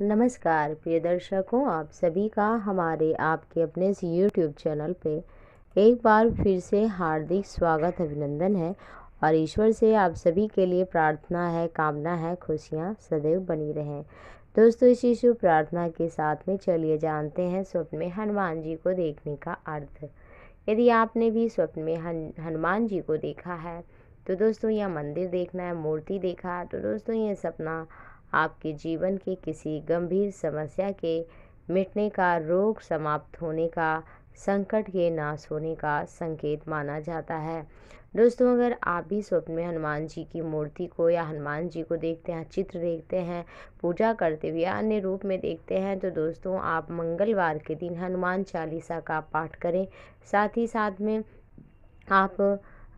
नमस्कार प्रिय दर्शकों आप सभी का हमारे आपके अपने इस यूट्यूब चैनल पे एक बार फिर से हार्दिक स्वागत अभिनंदन है और ईश्वर से आप सभी के लिए प्रार्थना है कामना है खुशियाँ सदैव बनी रहें दोस्तों इस शिशु प्रार्थना के साथ में चलिए जानते हैं स्वप्न में हनुमान जी को देखने का अर्थ यदि आपने भी स्वप्न में हन, हनुमान जी को देखा है तो दोस्तों यह मंदिर देखना है मूर्ति देखा तो दोस्तों यह सपना आपके जीवन के किसी गंभीर समस्या के मिटने का रोग समाप्त होने का संकट के नाश होने का संकेत माना जाता है दोस्तों अगर आप भी स्वप्न में हनुमान जी की मूर्ति को या हनुमान जी को देखते हैं चित्र देखते हैं पूजा करते हुए अन्य रूप में देखते हैं तो दोस्तों आप मंगलवार के दिन हनुमान चालीसा का पाठ करें साथ ही साथ में आप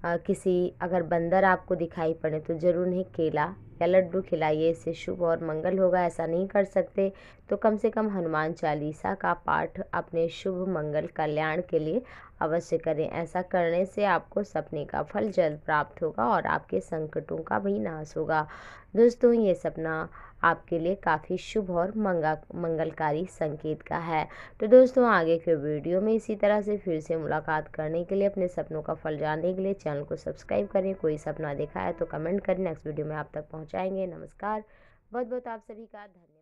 किसी अगर बंदर आपको दिखाई पड़े तो ज़रूर उन्हें केला या लड्डू खिलाइए इससे शुभ और मंगल होगा ऐसा नहीं कर सकते तो कम से कम हनुमान चालीसा का पाठ अपने शुभ मंगल कल्याण के लिए अवश्य करें ऐसा करने से आपको सपने का फल जल्द प्राप्त होगा और आपके संकटों का भी नाश होगा दोस्तों ये सपना आपके लिए काफ़ी शुभ और मंगा मंगलकारी संकेत का है तो दोस्तों आगे के वीडियो में इसी तरह से फिर से मुलाकात करने के लिए अपने सपनों का फल जानने के लिए चैनल को सब्सक्राइब करें कोई सपना देखा है तो कमेंट करें नेक्स्ट वीडियो में आप तक पहुँचाएंगे नमस्कार बहुत बहुत आप सभी का धन्यवाद